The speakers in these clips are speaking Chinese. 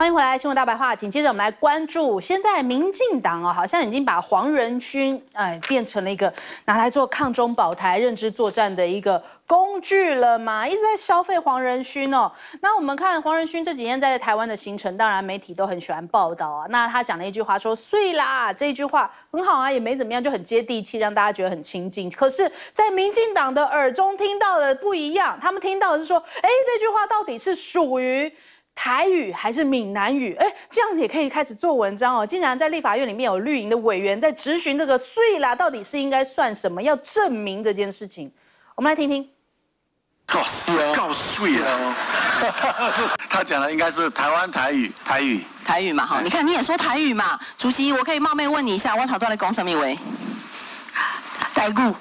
欢迎回来，新闻大白话。紧接着，我们来关注，现在民进党哦，好像已经把黄仁勋哎变成了一个拿来做抗中保台认知作战的一个工具了嘛？一直在消费黄仁勋哦。那我们看黄仁勋这几天在台湾的行程，当然媒体都很喜欢报道啊。那他讲了一句话，说“睡啦”这一句话很好啊，也没怎么样，就很接地气，让大家觉得很亲近。可是，在民进党的耳中听到的不一样，他们听到的是说：“哎，这句话到底是属于？”台语还是闽南语？哎，这样也可以开始做文章哦！竟然在立法院里面有绿营的委员在质询这个税啦，到底是应该算什么？要证明这件事情，我们来听听。告告哦！他讲的应该是台湾台语，台语，台语嘛！哈，你看你也说台语嘛！主席，我可以冒昧问你一下，我潮涌的讲什么？为台股。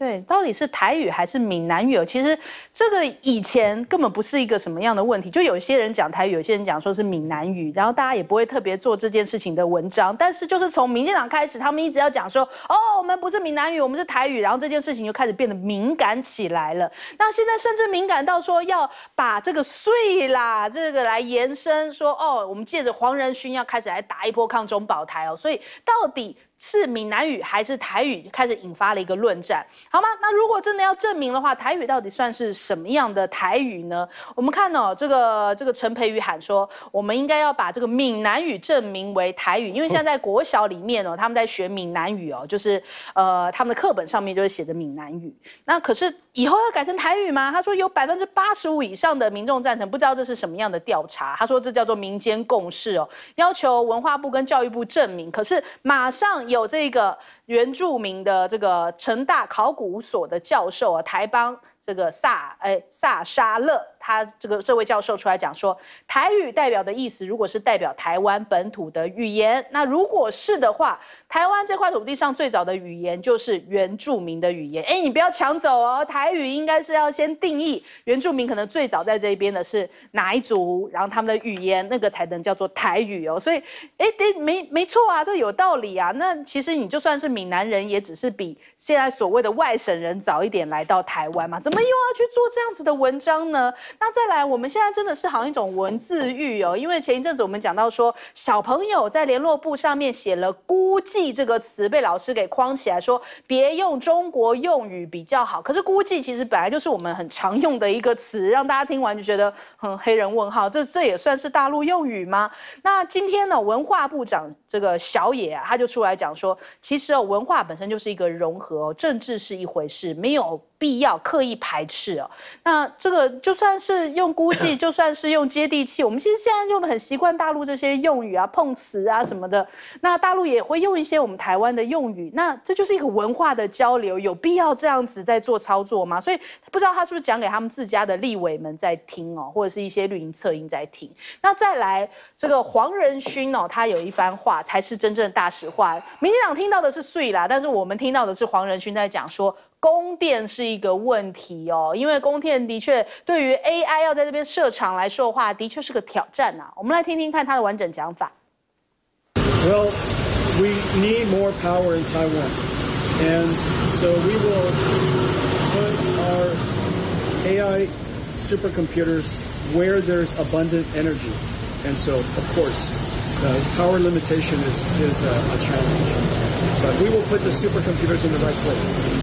对，到底是台语还是闽南语？其实这个以前根本不是一个什么样的问题。就有些人讲台语，有些人讲说是闽南语，然后大家也不会特别做这件事情的文章。但是就是从民进党开始，他们一直要讲说，哦，我们不是闽南语，我们是台语。然后这件事情就开始变得敏感起来了。那现在甚至敏感到说要把这个“碎”啦，这个来延伸，说哦，我们借着黄仁勋要开始来打一波抗中保台哦。所以到底？是闽南语还是台语开始引发了一个论战，好吗？那如果真的要证明的话，台语到底算是什么样的台语呢？我们看哦，这个这个陈培宇喊说，我们应该要把这个闽南语证明为台语，因为现在国小里面哦，他们在学闽南语哦，就是呃他们的课本上面就是写着闽南语。那可是以后要改成台语吗？他说有百分之八十五以上的民众赞成，不知道这是什么样的调查。他说这叫做民间共识哦，要求文化部跟教育部证明。可是马上。有这个原住民的这个成大考古所的教授啊，台邦。这个萨诶萨沙勒，他这个这位教授出来讲说，台语代表的意思，如果是代表台湾本土的语言，那如果是的话，台湾这块土地上最早的语言就是原住民的语言。哎，你不要抢走哦，台语应该是要先定义原住民，可能最早在这一边的是哪一组，然后他们的语言那个才能叫做台语哦。所以，哎，对，没没错啊，这有道理啊。那其实你就算是闽南人，也只是比现在所谓的外省人早一点来到台湾嘛，怎么？又要去做这样子的文章呢？那再来，我们现在真的是好像一种文字狱哦。因为前一阵子我们讲到说，小朋友在联络簿上面写了“估计”这个词，被老师给框起来，说别用中国用语比较好。可是“估计”其实本来就是我们很常用的一个词，让大家听完就觉得“黑人问号”。这这也算是大陆用语吗？那今天呢，文化部长这个小野啊，他就出来讲说，其实哦，文化本身就是一个融合，政治是一回事，没有。必要刻意排斥哦，那这个就算是用估计，就算是用接地气，我们其实现在用的很习惯大陆这些用语啊、碰瓷啊什么的。那大陆也会用一些我们台湾的用语，那这就是一个文化的交流，有必要这样子在做操作吗？所以不知道他是不是讲给他们自家的立委们在听哦，或者是一些绿营策应在听。那再来这个黄仁勋哦，他有一番话才是真正大实话。民进党听到的是碎啦，但是我们听到的是黄仁勋在讲说。供电是一个问题哦，因为供电的确对于 AI 要在这边设厂来说的话，的确是个挑战呐、啊。我们来听听看他的完整讲法。Well, we need more power in Taiwan, and so we will put our AI supercomputers where there's abundant energy, and so of course. power limitation is, is a, a challenge. But we will put the supercomputers in the right place.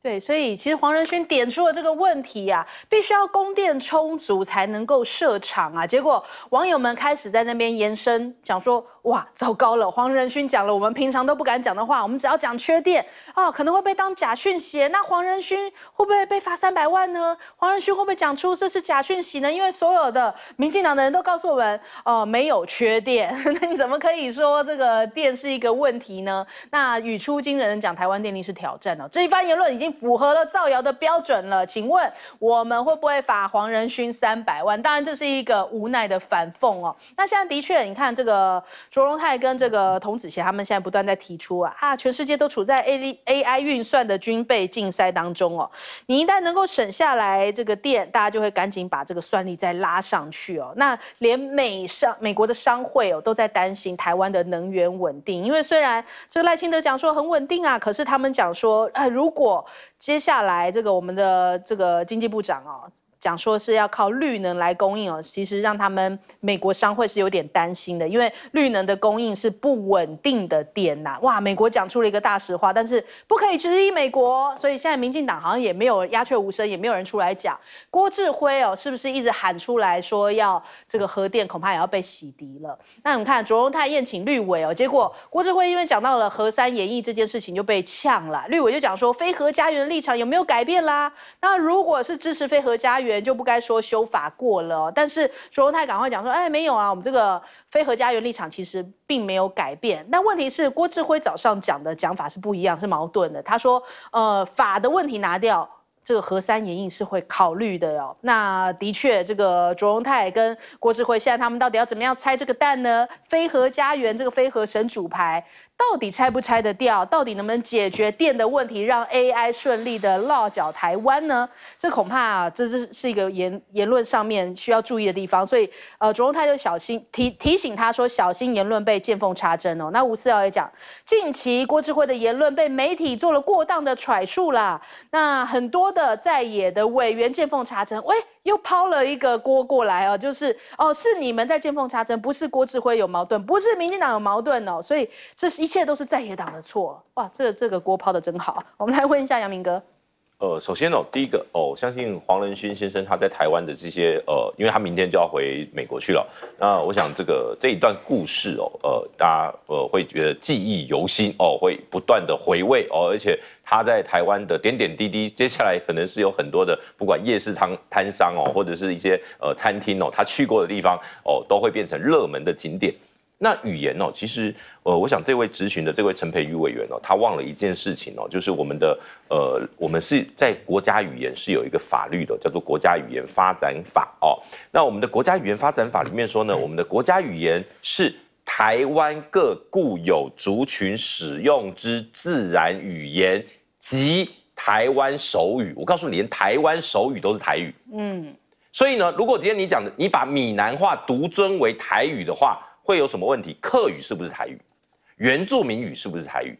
对，所以其实黄仁勋点出了这个问题啊，必须要供电充足才能够设厂啊。结果网友们开始在那边延伸，讲说：哇，糟糕了！黄仁勋讲了我们平常都不敢讲的话，我们只要讲缺电啊，可能会被当假讯息。那黄仁勋会不会被罚三百万呢？黄仁勋会不会讲出这是假讯息呢？因为所有的民进党的人都告诉我们：哦，没有缺电，那你怎么可以说这个电是一个问题呢？那语出惊人，讲台湾电力是挑战哦。这一番言论已经。符合了造谣的标准了，请问我们会不会罚黄仁勋三百万？当然这是一个无奈的反讽哦。那现在的确，你看这个卓荣泰跟这个童子贤，他们现在不断在提出啊，啊，全世界都处在 A A I 运算的军备竞赛当中哦。你一旦能够省下来这个电，大家就会赶紧把这个算力再拉上去哦。那连美商美国的商会哦都在担心台湾的能源稳定，因为虽然这个赖清德讲说很稳定啊，可是他们讲说，呃，如果接下来，这个我们的这个经济部长啊。讲说是要靠绿能来供应哦，其实让他们美国商会是有点担心的，因为绿能的供应是不稳定的电呐。哇，美国讲出了一个大实话，但是不可以质疑美国。所以现在民进党好像也没有鸦雀无声，也没有人出来讲。郭智辉哦，是不是一直喊出来说要这个核电恐怕也要被洗涤了？那你看卓荣泰宴请绿委哦，结果郭智辉因为讲到了核三演绎这件事情就被呛了，绿委就讲说非核家园立场有没有改变啦？那如果是支持非核家园。就不该说修法过了，但是卓荣泰赶快讲说，哎，没有啊，我们这个飞河家园立场其实并没有改变。但问题是郭志辉早上讲的讲法是不一样，是矛盾的。他说，呃，法的问题拿掉，这个核三眼应是会考虑的哟。那的确，这个卓荣泰跟郭志辉现在他们到底要怎么样拆这个蛋呢？飞河家园这个飞河神主牌。到底拆不拆得掉？到底能不能解决电的问题，让 AI 顺利的落脚台湾呢？这恐怕这是是一个言言论上面需要注意的地方。所以，呃，卓荣泰就小心提提醒他说，小心言论被见缝插针哦。那吴思瑶也讲，近期郭智辉的言论被媒体做了过当的揣述啦。那很多的在野的委员见缝插针，喂，又抛了一个锅过来哦，就是哦，是你们在见缝插针，不是郭智辉有矛盾，不是民进党有矛盾哦。所以，这是一。一切都是在野党的错哇！这这个锅抛的真好。我们来问一下杨明哥。呃，首先哦，第一个哦，相信黄仁勋先生他在台湾的这些呃，因为他明天就要回美国去了。那我想这个这一段故事哦，呃，大家呃会觉得记忆犹新哦，会不断的回味哦，而且他在台湾的点点滴滴，接下来可能是有很多的不管夜市摊摊商哦，或者是一些呃餐厅哦，他去过的地方哦，都会变成热门的景点。那语言哦，其实呃，我想这位咨询的这位陈培瑜委员哦，他忘了一件事情哦，就是我们的呃，我们是在国家语言是有一个法律的，叫做《国家语言发展法》哦。那我们的《国家语言发展法》里面说呢，我们的国家语言是台湾各固有族群使用之自然语言及台湾手语。我告诉你，连台湾手语都是台语。嗯。所以呢，如果今天你讲的，你把闽南话独尊为台语的话，会有什么问题？客语是不是台语？原住民语是不是台语？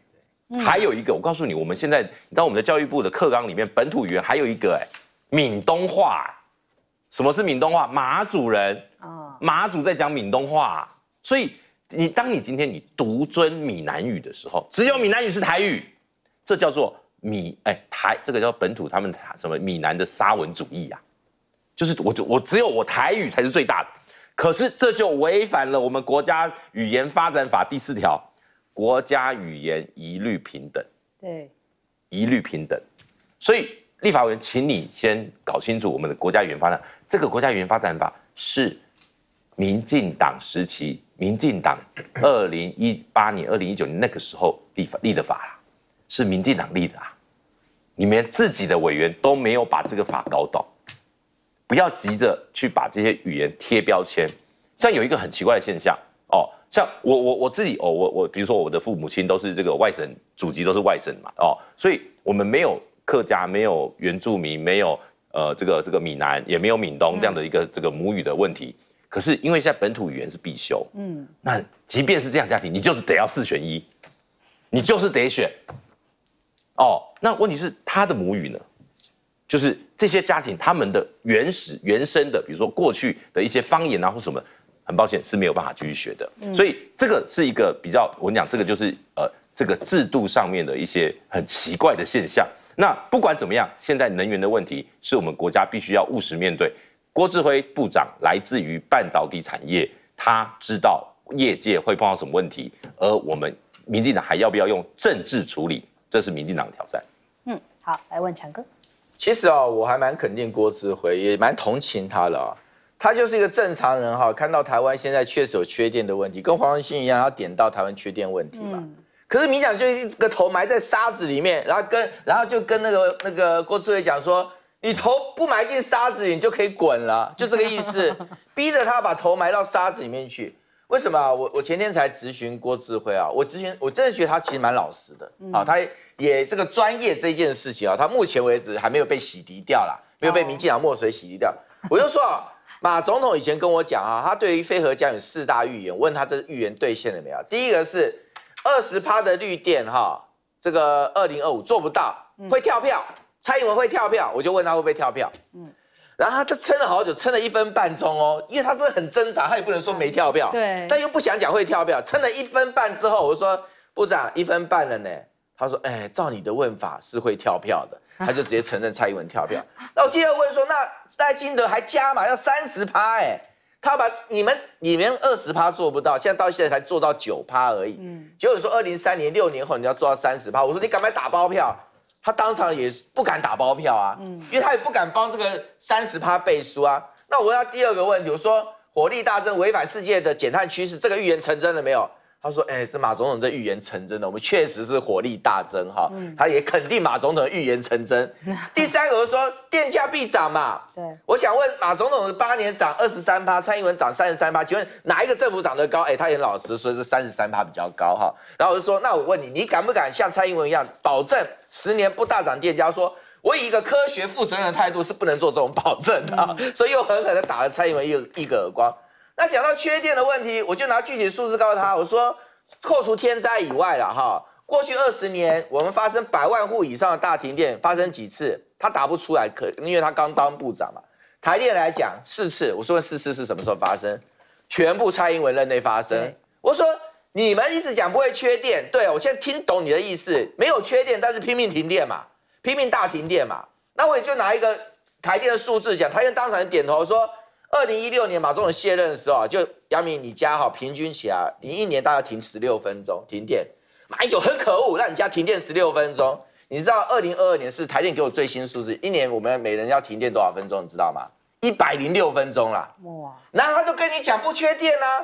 还有一个，我告诉你，我们现在你知道我们的教育部的课纲里面，本土语言还有一个，哎，闽东话。什么是闽东话？马祖人啊，马祖在讲闽东话。所以你当你今天你独尊闽南语的时候，只有闽南语是台语，这叫做闽哎台这个叫本土他们什么闽南的沙文主义啊，就是我我只有我台语才是最大的。可是这就违反了我们国家语言发展法第四条，国家语言一律平等。对，一律平等。所以，立法委员，请你先搞清楚我们的国家语言发展。这个国家语言发展法是民进党时期，民进党二零一八年、二零一九年那个时候立法立的法啦，是民进党立的啊。你们自己的委员都没有把这个法搞懂。不要急着去把这些语言贴标签，像有一个很奇怪的现象哦，像我我我自己哦，我我比如说我的父母亲都是这个外省，祖籍都是外省嘛哦，所以我们没有客家，没有原住民，没有呃这个这个闽南，也没有闽东这样的一个这个母语的问题。可是因为现在本土语言是必修，嗯，那即便是这样家庭，你就是得要四选一，你就是得选，哦，那问题是他的母语呢？就是这些家庭，他们的原始原生的，比如说过去的一些方言啊，或什么，很抱歉是没有办法继续学的。所以这个是一个比较，我讲这个就是呃，这个制度上面的一些很奇怪的现象。那不管怎么样，现在能源的问题是我们国家必须要务实面对。郭志辉部长来自于半导体产业，他知道业界会碰到什么问题，而我们民进党还要不要用政治处理，这是民进党的挑战。嗯，好，来问强哥。其实啊，我还蛮肯定郭志辉，也蛮同情他的啊。他就是一个正常人哈，看到台湾现在确实有缺电的问题，跟黄仁勋一样，他点到台湾缺电问题嘛。可是民进就一个头埋在沙子里面，然后跟然后就跟那个那个郭志辉讲说，你头不埋进沙子，你就可以滚了，就这个意思，逼着他把头埋到沙子里面去。为什么啊？我我前天才咨询郭智辉啊，我咨询，我真的觉得他其实蛮老实的啊，他也这个专业这件事情啊，他目前为止还没有被洗涤掉啦，没有被民进党墨水洗涤掉。我就说啊，马总统以前跟我讲啊，他对于飞河讲有四大预言，问他这预言兑现了没有？第一个是二十趴的绿电哈，这个二零二五做不到，会跳票，蔡英文会跳票，我就问他会会跳票，嗯。然后他撑了好久，撑了一分半钟哦，因为他是很挣扎，他也不能说没跳票，对，但又不想讲会跳票，撑了一分半之后，我说部长一分半了呢，他说，哎，照你的问法是会跳票的，他就直接承认蔡英文跳票。那我第二问说，那赖金德还加码要三十趴哎，他把你们你们二十趴做不到，现在到现在才做到九趴而已，嗯，结果说二零三年六年后你要做到三十趴，我说你敢不敢打包票？他当场也不敢打包票啊，因为他也不敢帮这个三十趴背书啊。那我问他第二个问题，我说火力大增违反世界的减碳趋势，这个预言成真了没有？他说：“哎，这马总统这预言成真了，我们确实是火力大增哈。他也肯定马总统预言成真。第三个就说电价必涨嘛。对，我想问马总统是八年涨二十三趴，蔡英文涨三十三趴，请问哪一个政府涨得高？哎，他也老实说，是三十三趴比较高哈。然后我就说，那我问你，你敢不敢像蔡英文一样保证十年不大涨电价？说我以一个科学负责任的态度是不能做这种保证的，所以又狠狠的打了蔡英文一一个耳光。”那讲到缺电的问题，我就拿具体数字告诉他。我说，扣除天灾以外了，哈，过去二十年我们发生百万户以上的大停电发生几次？他答不出来，可因为他刚当部长嘛。台电来讲四次，我说四次是什么时候发生？全部蔡英文任内发生。我说你们一直讲不会缺电，对我现在听懂你的意思，没有缺电，但是拼命停电嘛，拼命大停电嘛。那我也就拿一个台电的数字讲，台电当场点头说。二零一六年马总统卸任的时候啊，就杨明你家哈平均起来，你一年大概停十六分钟停电。马英九很可恶，让你家停电十六分钟。你知道二零二二年是台电给我最新数字，一年我们每人要停电多少分钟？你知道吗？一百零六分钟啦。哇！然后他就跟你讲不缺电啊，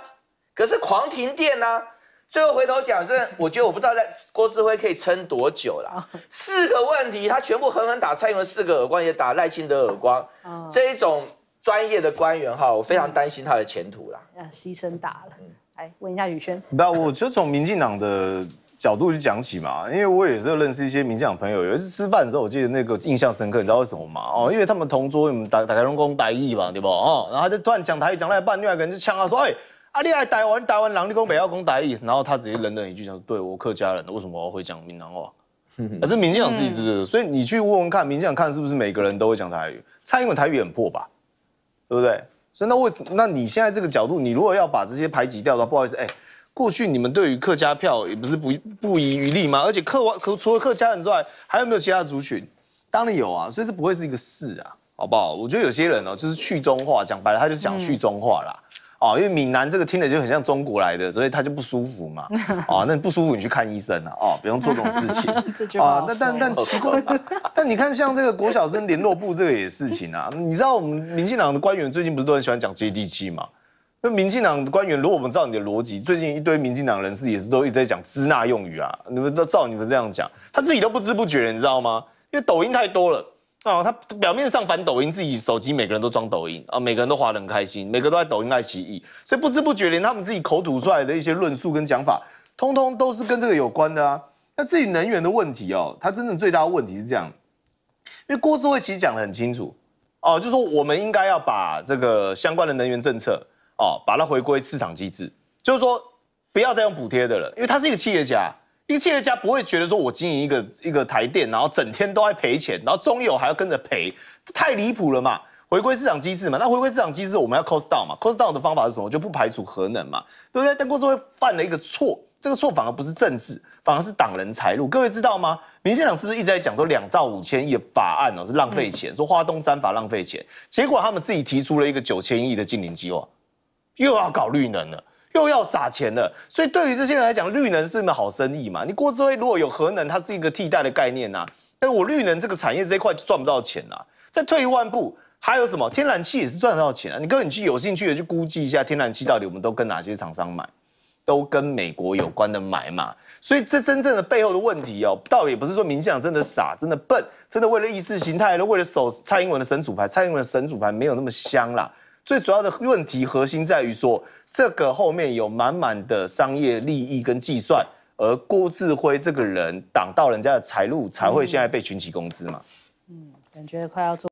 可是狂停电啊。最后回头讲，真的，我觉得我不知道在郭智辉可以撑多久啦。四个问题，他全部狠狠打蔡英文四个耳光，也打赖清德耳光。这一种。专业的官员哈，我非常担心他的前途啦。啊，牺牲大了。来问一下宇轩，那我就从民进党的角度去讲起嘛，因为我也是认识一些民进党朋友。有一次吃饭的时候，我记得那个印象深刻，你知道为什么吗？哦，因为他们同桌你们打打台东攻台语嘛，对不？哦，然后他就突然讲台语讲了一半，另外一个人就呛他说，哎，啊，你爱台湾，台湾人，你攻北要攻台语，然后他直接冷冷一句讲，对我客家人为什么我会讲闽南话？这民进党自己知的，所以你去问问看，民进党看是不是每个人都会讲台语？蔡英文台语很破吧？对不对？所以那为什么？那你现在这个角度，你如果要把这些排挤掉的话，不好意思，哎，过去你们对于客家票也不是不不遗余力嘛。而且客外，除了客家人之外，还有没有其他族群？当然有啊，所以这不会是一个事啊，好不好？我觉得有些人哦，就是去中化，讲白了，他就讲去中化啦。哦，因为闽南这个听着就很像中国来的，所以他就不舒服嘛。哦，那你不舒服，你去看医生啊。哦，不用做这种事情。啊，那但但奇怪，但你看像这个国小生联络部这个也事情啊，你知道我们民进党的官员最近不是都很喜欢讲接地气嘛？那民进党官员如果我们照你的逻辑，最近一堆民进党人士也是都一直在讲支那用语啊，你们都照你们这样讲，他自己都不知不觉，你知道吗？因为抖音太多了。哦，他表面上反抖音，自己手机每个人都装抖音啊，每个人都划得很开心，每个都在抖音爱奇艺，所以不知不觉连他们自己口吐出来的一些论述跟讲法，通通都是跟这个有关的啊。那自己能源的问题哦，他真正最大的问题是这样，因为郭智惠其实讲的很清楚哦，就说我们应该要把这个相关的能源政策哦，把它回归市场机制，就是说不要再用补贴的了，因为他是一个企业家。一企业家不会觉得说，我经营一个一个台电，然后整天都在赔钱，然后中友还要跟着赔，太离谱了嘛？回归市场机制嘛？那回归市场机制，我们要 cost down 嘛？cost down 的方法是什么？就不排除核能嘛？对不对？但国是会犯了一个错，这个错反而不是政治，反而是挡人财路。各位知道吗？民进党是不是一直在讲说两兆五千亿的法案哦是浪费钱，说花东三法浪费钱，结果他们自己提出了一个九千亿的净零计划，又要搞绿能了。又要撒钱了，所以对于这些人来讲，绿能是一门好生意嘛？你郭智威如果有核能，它是一个替代的概念呐。但我绿能这个产业这块赚不到钱啊。再退一万步，还有什么天然气也是赚得到钱啊？你跟你去有兴趣的去估计一下天然气到底我们都跟哪些厂商买，都跟美国有关的买嘛。所以这真正的背后的问题哦，倒也不是说民进党真的傻，真的笨，真的为了意识形态为了守蔡英文的神主牌，蔡英文的神主牌没有那么香啦。最主要的问题核心在于说。这个后面有满满的商业利益跟计算，而郭志辉这个人挡到人家的财路，才会现在被群起攻之嘛。嗯，感觉快要做。